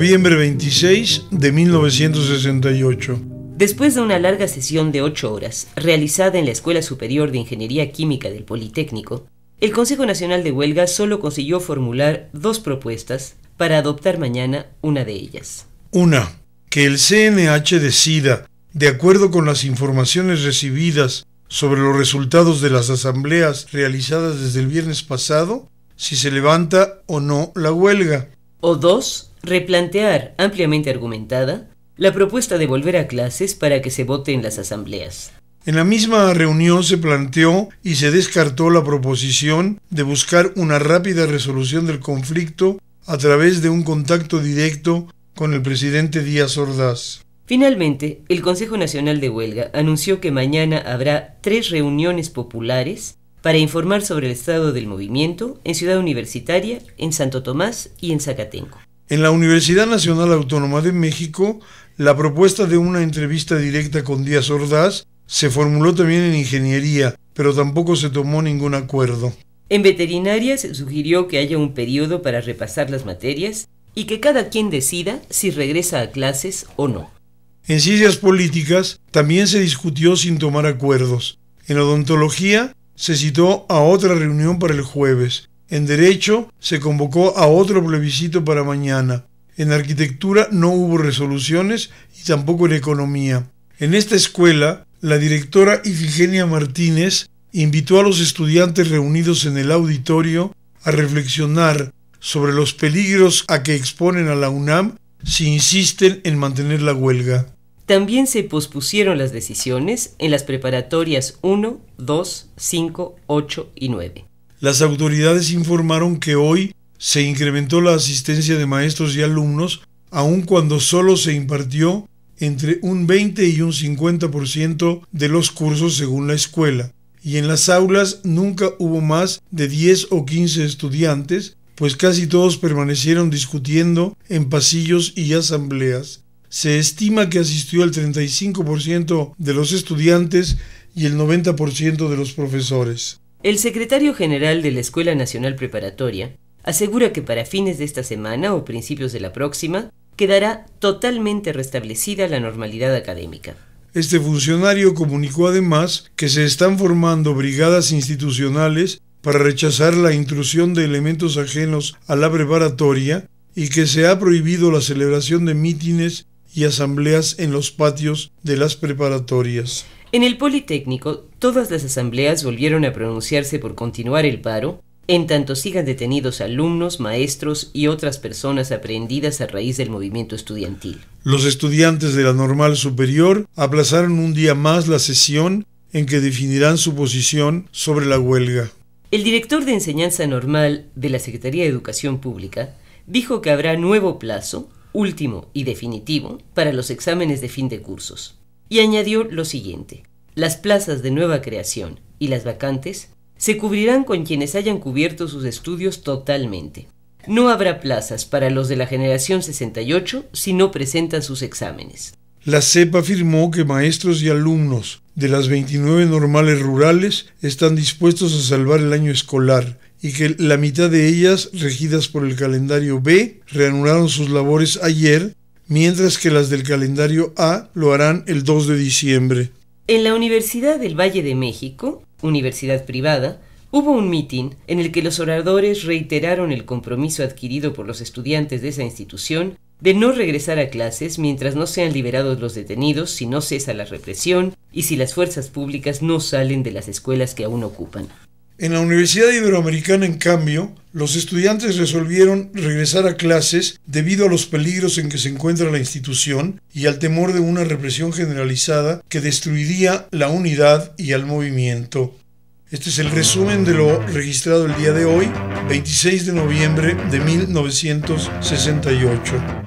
noviembre 26 de 1968. Después de una larga sesión de ocho horas, realizada en la Escuela Superior de Ingeniería Química del Politécnico, el Consejo Nacional de Huelga solo consiguió formular dos propuestas para adoptar mañana una de ellas. Una, que el CNH decida, de acuerdo con las informaciones recibidas sobre los resultados de las asambleas realizadas desde el viernes pasado, si se levanta o no la huelga. O dos, replantear, ampliamente argumentada, la propuesta de volver a clases para que se vote en las asambleas. En la misma reunión se planteó y se descartó la proposición de buscar una rápida resolución del conflicto a través de un contacto directo con el presidente Díaz Ordaz. Finalmente, el Consejo Nacional de Huelga anunció que mañana habrá tres reuniones populares para informar sobre el estado del movimiento en Ciudad Universitaria, en Santo Tomás y en Zacatenco en la Universidad Nacional Autónoma de México, la propuesta de una entrevista directa con Díaz Ordaz se formuló también en ingeniería, pero tampoco se tomó ningún acuerdo. En Veterinaria se sugirió que haya un periodo para repasar las materias y que cada quien decida si regresa a clases o no. En ciencias políticas también se discutió sin tomar acuerdos. En odontología se citó a otra reunión para el jueves en derecho se convocó a otro plebiscito para mañana. En arquitectura no hubo resoluciones y tampoco en economía. En esta escuela, la directora Ifigenia Martínez invitó a los estudiantes reunidos en el auditorio a reflexionar sobre los peligros a que exponen a la UNAM si insisten en mantener la huelga. También se pospusieron las decisiones en las preparatorias 1, 2, 5, 8 y 9. Las autoridades informaron que hoy se incrementó la asistencia de maestros y alumnos, aun cuando solo se impartió entre un 20 y un 50% de los cursos según la escuela, y en las aulas nunca hubo más de 10 o 15 estudiantes, pues casi todos permanecieron discutiendo en pasillos y asambleas. Se estima que asistió el 35% de los estudiantes y el 90% de los profesores. El secretario general de la Escuela Nacional Preparatoria asegura que para fines de esta semana o principios de la próxima quedará totalmente restablecida la normalidad académica. Este funcionario comunicó además que se están formando brigadas institucionales para rechazar la intrusión de elementos ajenos a la preparatoria y que se ha prohibido la celebración de mítines y asambleas en los patios de las preparatorias. En el Politécnico, todas las asambleas volvieron a pronunciarse por continuar el paro, en tanto sigan detenidos alumnos, maestros y otras personas aprehendidas a raíz del movimiento estudiantil. Los estudiantes de la Normal Superior aplazaron un día más la sesión en que definirán su posición sobre la huelga. El director de Enseñanza Normal de la Secretaría de Educación Pública dijo que habrá nuevo plazo, último y definitivo, para los exámenes de fin de cursos y añadió lo siguiente. Las plazas de nueva creación y las vacantes se cubrirán con quienes hayan cubierto sus estudios totalmente. No habrá plazas para los de la generación 68 si no presentan sus exámenes. La cepa afirmó que maestros y alumnos de las 29 normales rurales están dispuestos a salvar el año escolar y que la mitad de ellas, regidas por el calendario B, reanudaron sus labores ayer mientras que las del calendario A lo harán el 2 de diciembre. En la Universidad del Valle de México, universidad privada, hubo un mitin en el que los oradores reiteraron el compromiso adquirido por los estudiantes de esa institución de no regresar a clases mientras no sean liberados los detenidos, si no cesa la represión y si las fuerzas públicas no salen de las escuelas que aún ocupan. En la Universidad Iberoamericana, en cambio, los estudiantes resolvieron regresar a clases debido a los peligros en que se encuentra la institución y al temor de una represión generalizada que destruiría la unidad y al movimiento. Este es el resumen de lo registrado el día de hoy, 26 de noviembre de 1968.